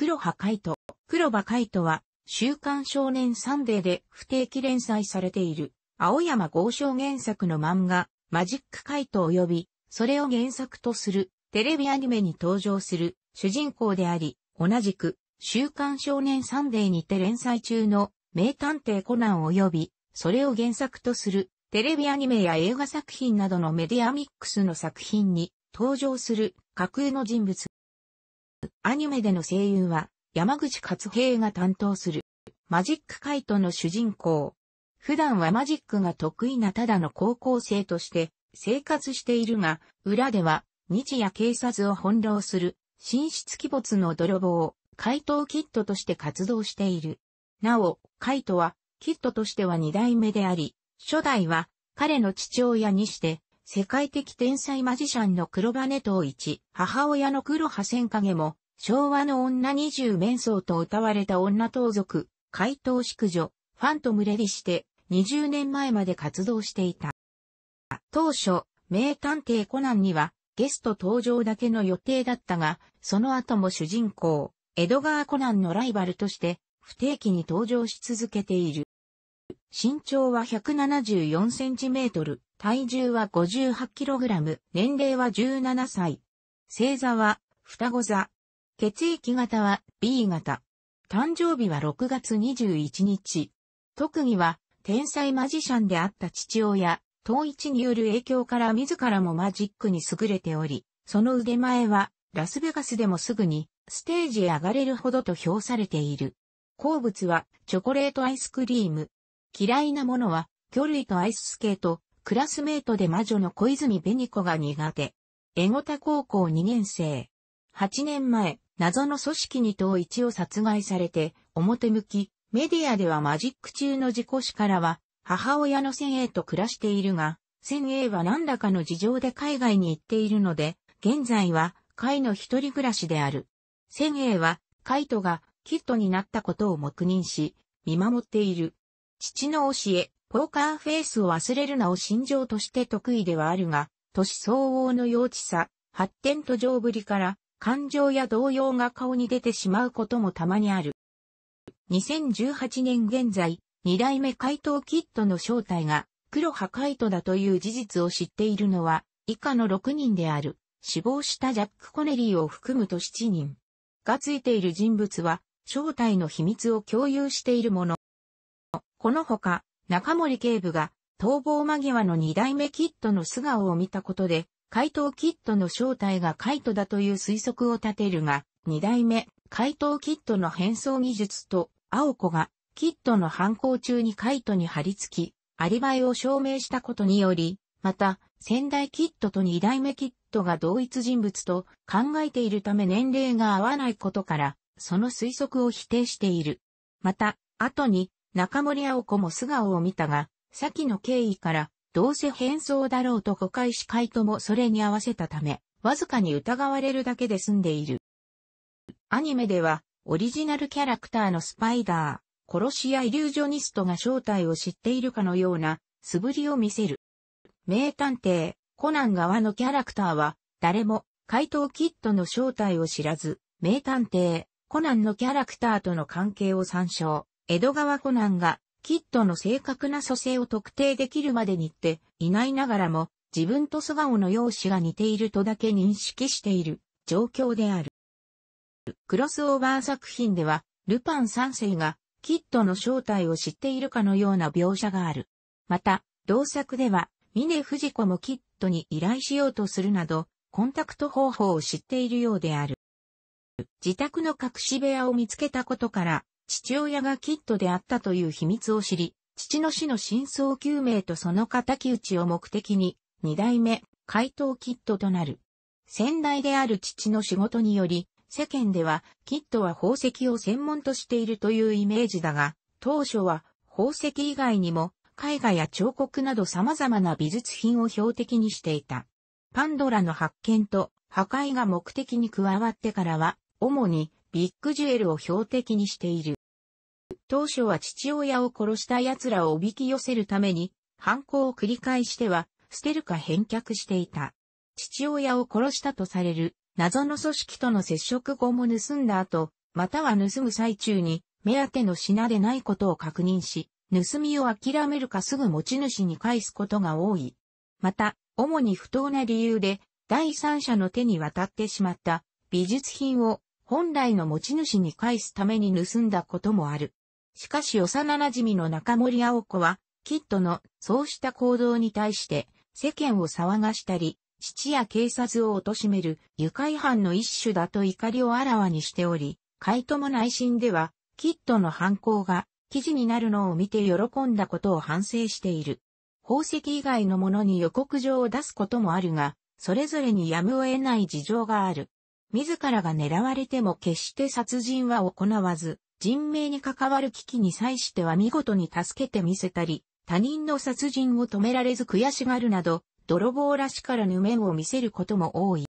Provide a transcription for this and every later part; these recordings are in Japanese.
黒カイト。黒カイトは、週刊少年サンデーで不定期連載されている、青山豪昌原作の漫画、マジックカイト及び、それを原作とする、テレビアニメに登場する、主人公であり、同じく、週刊少年サンデーにて連載中の、名探偵コナン及び、それを原作とする、テレビアニメや映画作品などのメディアミックスの作品に登場する架空の人物。アニメでの声優は、山口勝平が担当する、マジックカイトの主人公。普段はマジックが得意なただの高校生として生活しているが、裏では日夜警察を翻弄する神出鬼没の泥棒、怪盗キッドとして活動している。なお、カイトはキッドとしては二代目であり、初代は彼の父親にして世界的天才マジシャンの黒羽東一、母親の黒羽千影も、昭和の女二十面相と歌われた女盗賊、怪盗淑女、ファンと群れりして、二十年前まで活動していた。当初、名探偵コナンには、ゲスト登場だけの予定だったが、その後も主人公、エドガー・コナンのライバルとして、不定期に登場し続けている。身長は174センチメートル、体重は58キログラム、年齢は17歳。星座は、双子座。血液型は B 型。誕生日は6月21日。特技は、天才マジシャンであった父親、統一による影響から自らもマジックに優れており、その腕前は、ラスベガスでもすぐに、ステージへ上がれるほどと評されている。好物は、チョコレートアイスクリーム、嫌いなものは、魚類とアイススケート、クラスメートで魔女の小泉紅子が苦手。エゴタ高校2年生。8年前、謎の組織に統一を殺害されて、表向き、メディアではマジック中の事故死からは、母親の千 A と暮らしているが、千 A は何らかの事情で海外に行っているので、現在は、海の一人暮らしである。千 A は、カイトが、キットになったことを黙認し、見守っている。父の教え、ポーカーフェイスを忘れるなを心情として得意ではあるが、年相応の幼稚さ、発展途上ぶりから、感情や動揺が顔に出てしまうこともたまにある。2018年現在、二代目怪盗キットの正体が、黒破壊とだという事実を知っているのは、以下の6人である、死亡したジャック・コネリーを含むと7人。がついている人物は、正体の秘密を共有しているもの。このほか、中森警部が逃亡間際の二代目キッドの素顔を見たことで、怪盗キッドの正体がカイトだという推測を立てるが、二代目、怪盗キッドの変装技術と、青子が、キッドの犯行中にカイトに張り付き、アリバイを証明したことにより、また、先代キッドと二代目キッドが同一人物と考えているため年齢が合わないことから、その推測を否定している。また、後に、中森青子も素顔を見たが、先の経緯から、どうせ変装だろうと誤解し回答もそれに合わせたため、わずかに疑われるだけで済んでいる。アニメでは、オリジナルキャラクターのスパイダー、殺し屋イリュージョニストが正体を知っているかのような素振りを見せる。名探偵、コナン側のキャラクターは、誰も、怪盗キッドの正体を知らず、名探偵、コナンのキャラクターとの関係を参照。江戸川コナンがキッドの正確な蘇生を特定できるまでにっていないながらも自分と素顔の容姿が似ているとだけ認識している状況である。クロスオーバー作品ではルパン3世がキッドの正体を知っているかのような描写がある。また、同作では、峰フジ子もキットに依頼しようとするなど、コンタクト方法を知っているようである。自宅の隠し部屋を見つけたことから、父親がキッドであったという秘密を知り、父の死の真相究明とその敵討ちを目的に、二代目、怪盗キッドとなる。先代である父の仕事により、世間では、キッドは宝石を専門としているというイメージだが、当初は、宝石以外にも、絵画や彫刻など様々な美術品を標的にしていた。パンドラの発見と破壊が目的に加わってからは、主にビッグジュエルを標的にしている。当初は父親を殺した奴らをおびき寄せるために、犯行を繰り返しては、捨てるか返却していた。父親を殺したとされる、謎の組織との接触後も盗んだ後、または盗む最中に、目当ての品でないことを確認し、盗みを諦めるかすぐ持ち主に返すことが多い。また、主に不当な理由で、第三者の手に渡ってしまった美術品を本来の持ち主に返すために盗んだこともある。しかし幼馴染の中森青子は、キッドのそうした行動に対して世間を騒がしたり、父や警察を貶める愉快犯の一種だと怒りをあらわにしており、カイトも内心では、キッドの犯行が記事になるのを見て喜んだことを反省している。宝石以外のものに予告状を出すこともあるが、それぞれにやむを得ない事情がある。自らが狙われても決して殺人は行わず、人命に関わる危機に際しては見事に助けてみせたり、他人の殺人を止められず悔しがるなど、泥棒らしからぬ面を見せることも多い。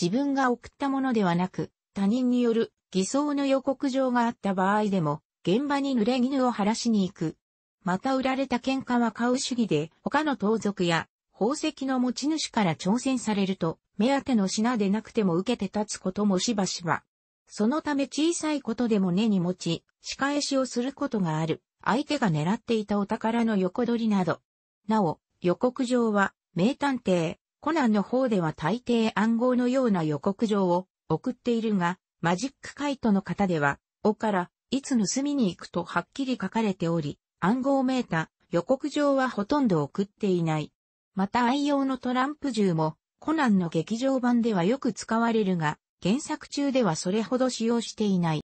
自分が送ったものではなく、他人による偽装の予告状があった場合でも、現場に濡れ衣を晴らしに行く。また売られた喧嘩は買う主義で、他の盗賊や宝石の持ち主から挑戦されると、目当ての品でなくても受けて立つこともしばしば。そのため小さいことでも根に持ち、仕返しをすることがある。相手が狙っていたお宝の横取りなど。なお、予告状は、名探偵、コナンの方では大抵暗号のような予告状を送っているが、マジックカイトの方では、おから、いつ盗みに行くとはっきり書かれており、暗号メータ、予告状はほとんど送っていない。また愛用のトランプ銃も、コナンの劇場版ではよく使われるが、原作中ではそれほど使用していない。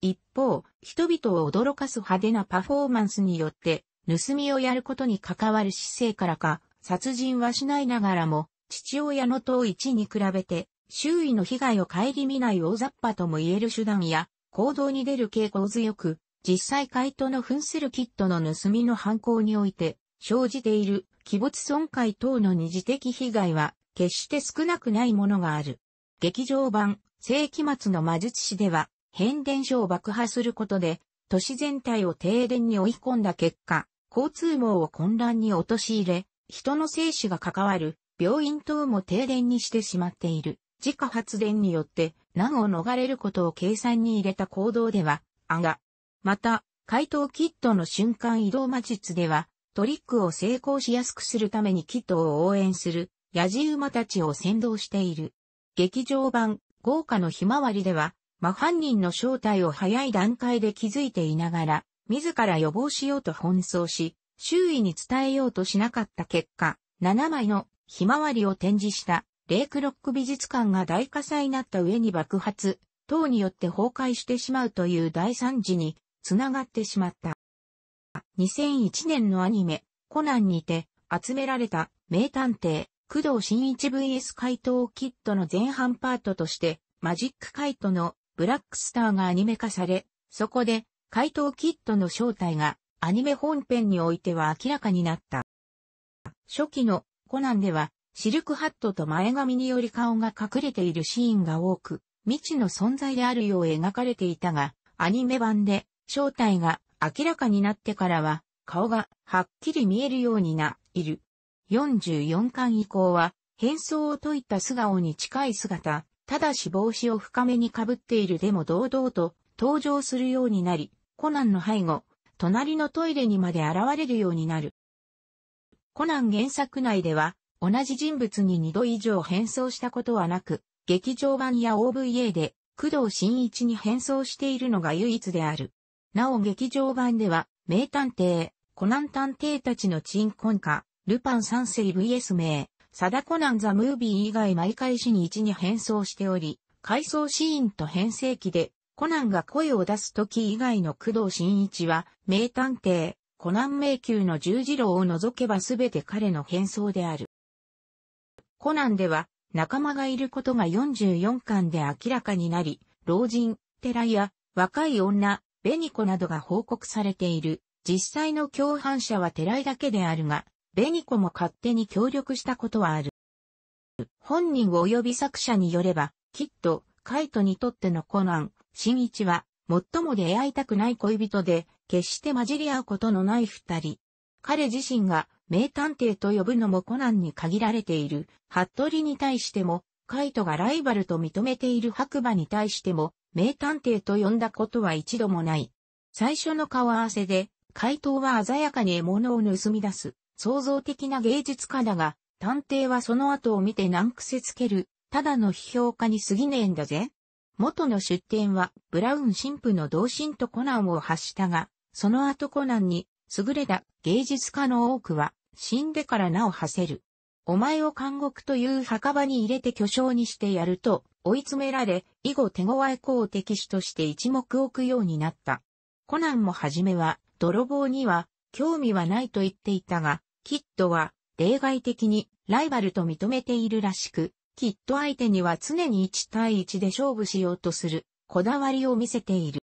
一方、人々を驚かす派手なパフォーマンスによって、盗みをやることに関わる姿勢からか、殺人はしないながらも、父親の遠一に比べて、周囲の被害を顧みない大雑把とも言える手段や、行動に出る傾向強く、実際回答の扮するキットの盗みの犯行において、生じている、鬼没損壊等の二次的被害は、決して少なくないものがある。劇場版、世紀末の魔術師では、変電所を爆破することで、都市全体を停電に追い込んだ結果、交通網を混乱に陥れ、人の生死が関わる病院等も停電にしてしまっている。自家発電によって難を逃れることを計算に入れた行動では、あが。また、怪盗キットの瞬間移動魔術では、トリックを成功しやすくするためにキットを応援する、野じ馬たちを先導している。劇場版、豪華のひまわりでは、真犯人の正体を早い段階で気づいていながら、自ら予防しようと奔走し、周囲に伝えようとしなかった結果、7枚のひまわりを展示したレイクロック美術館が大火災になった上に爆発、等によって崩壊してしまうという大惨事につながってしまった。2001年のアニメ、コナンにて集められた名探偵工藤新一 VS 怪盗キッドの前半パートとして、マジックカイトのブラックスターがアニメ化され、そこで怪盗キッドの正体がアニメ本編においては明らかになった。初期のコナンではシルクハットと前髪により顔が隠れているシーンが多く、未知の存在であるよう描かれていたが、アニメ版で正体が明らかになってからは顔がはっきり見えるようにな、いる。44巻以降は、変装を解いた素顔に近い姿、ただし帽子を深めにかぶっているでも堂々と登場するようになり、コナンの背後、隣のトイレにまで現れるようになる。コナン原作内では、同じ人物に2度以上変装したことはなく、劇場版や OVA で、工藤新一に変装しているのが唯一である。なお劇場版では、名探偵、コナン探偵たちの鎮魂化、ルパン三世 VS 名、サダコナンザムービー以外毎回死に一に変装しており、回想シーンと編成機で、コナンが声を出す時以外の工藤新一は、名探偵、コナン迷宮の十字路を除けばすべて彼の変装である。コナンでは、仲間がいることが44巻で明らかになり、老人、寺や、若い女、ベニコなどが報告されている。実際の共犯者は寺井だけであるが、ベニコも勝手に協力したことはある。本人及び作者によれば、きっと、カイトにとってのコナン、新一は、最も出会いたくない恋人で、決して混じり合うことのない二人。彼自身が名探偵と呼ぶのもコナンに限られている、ハットリに対しても、カイトがライバルと認めている白馬に対しても、名探偵と呼んだことは一度もない。最初の顔合わせで、カイトは鮮やかに獲物を盗み出す。創造的な芸術家だが、探偵はその後を見て難癖つける、ただの批評家に過ぎねえんだぜ。元の出典は、ブラウン神父の同心とコナンを発したが、その後コナンに、優れた芸術家の多くは、死んでから名を馳せる。お前を監獄という墓場に入れて巨匠にしてやると、追い詰められ、以後手強い公的士として一目置くようになった。コナンもはじめは、泥棒には、興味はないと言っていたが、キッドは例外的にライバルと認めているらしく、キッド相手には常に1対1で勝負しようとするこだわりを見せている。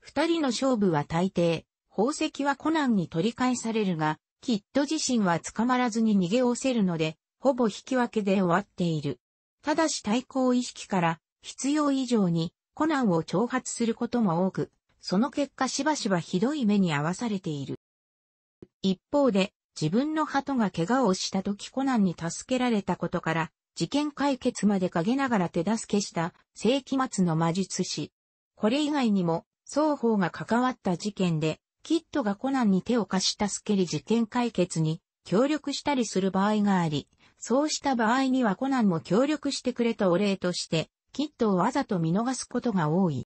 二人の勝負は大抵、宝石はコナンに取り返されるが、キッド自身は捕まらずに逃げおせるので、ほぼ引き分けで終わっている。ただし対抗意識から必要以上にコナンを挑発することも多く、その結果しばしばひどい目に遭わされている。一方で、自分の鳩が怪我をした時コナンに助けられたことから、事件解決まで陰ながら手助けした世紀末の魔術師。これ以外にも、双方が関わった事件で、キッドがコナンに手を貸し助けり事件解決に協力したりする場合があり、そうした場合にはコナンも協力してくれたお礼として、キッドをわざと見逃すことが多い。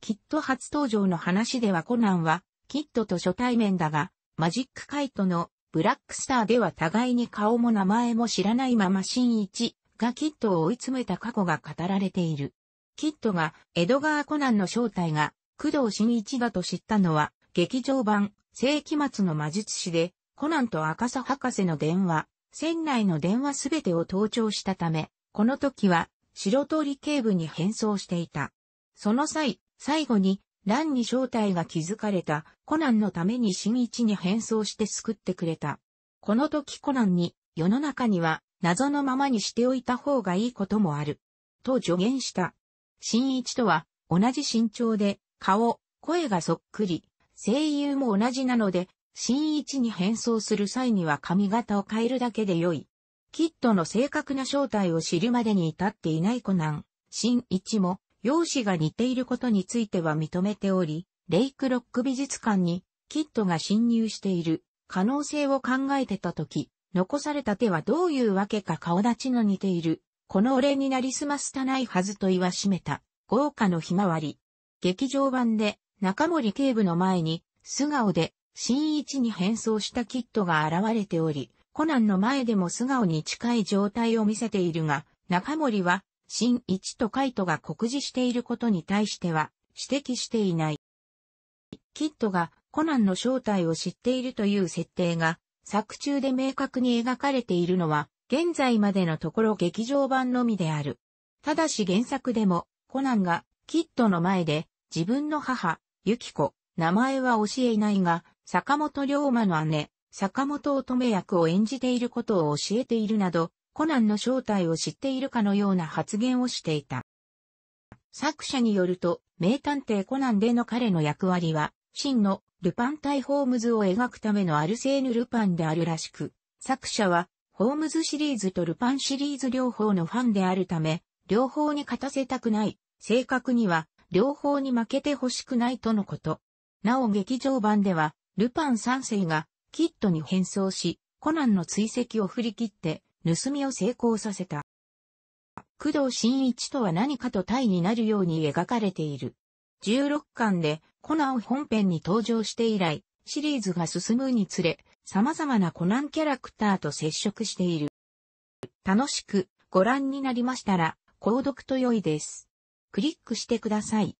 キッド初登場の話ではコナンは、キッドと初対面だが、マジックカイトのブラックスターでは互いに顔も名前も知らないまま新一がキッドを追い詰めた過去が語られている。キッドがエドガー・コナンの正体が工藤新一だと知ったのは劇場版世紀末の魔術師でコナンと赤さ博士の電話、船内の電話すべてを盗聴したため、この時は白通り警部に変装していた。その際、最後に乱に正体が気づかれた、コナンのために新一に変装して救ってくれた。この時コナンに、世の中には、謎のままにしておいた方がいいこともある。と助言した。新一とは、同じ身長で、顔、声がそっくり、声優も同じなので、新一に変装する際には髪型を変えるだけで良い。キッドの正確な正体を知るまでに至っていないコナン、新一も容姿が似ていることについては認めており、レイクロック美術館にキットが侵入している可能性を考えてたとき、残された手はどういうわけか顔立ちの似ている、この俺になりすますたないはずと言わしめた、豪華のひまわり。劇場版で中森警部の前に素顔で新一に変装したキットが現れており、コナンの前でも素顔に近い状態を見せているが、中森は新一とカイトが酷似していることに対しては指摘していない。キッドがコナンの正体を知っているという設定が作中で明確に描かれているのは現在までのところ劇場版のみである。ただし原作でもコナンがキッドの前で自分の母、ユキコ、名前は教えないが、坂本龍馬の姉、坂本乙女役を演じていることを教えているなど、コナンの正体を知っているかのような発言をしていた。作者によると、名探偵コナンでの彼の役割は、真のルパン対ホームズを描くためのアルセーヌ・ルパンであるらしく、作者は、ホームズシリーズとルパンシリーズ両方のファンであるため、両方に勝たせたくない、正確には、両方に負けてほしくないとのこと。なお劇場版では、ルパン3世が、キッドに変装し、コナンの追跡を振り切って、盗みを成功させた。工藤新一とは何かと対になるように描かれている。16巻でコナン本編に登場して以来、シリーズが進むにつれ、様々なコナンキャラクターと接触している。楽しくご覧になりましたら、購読と良いです。クリックしてください。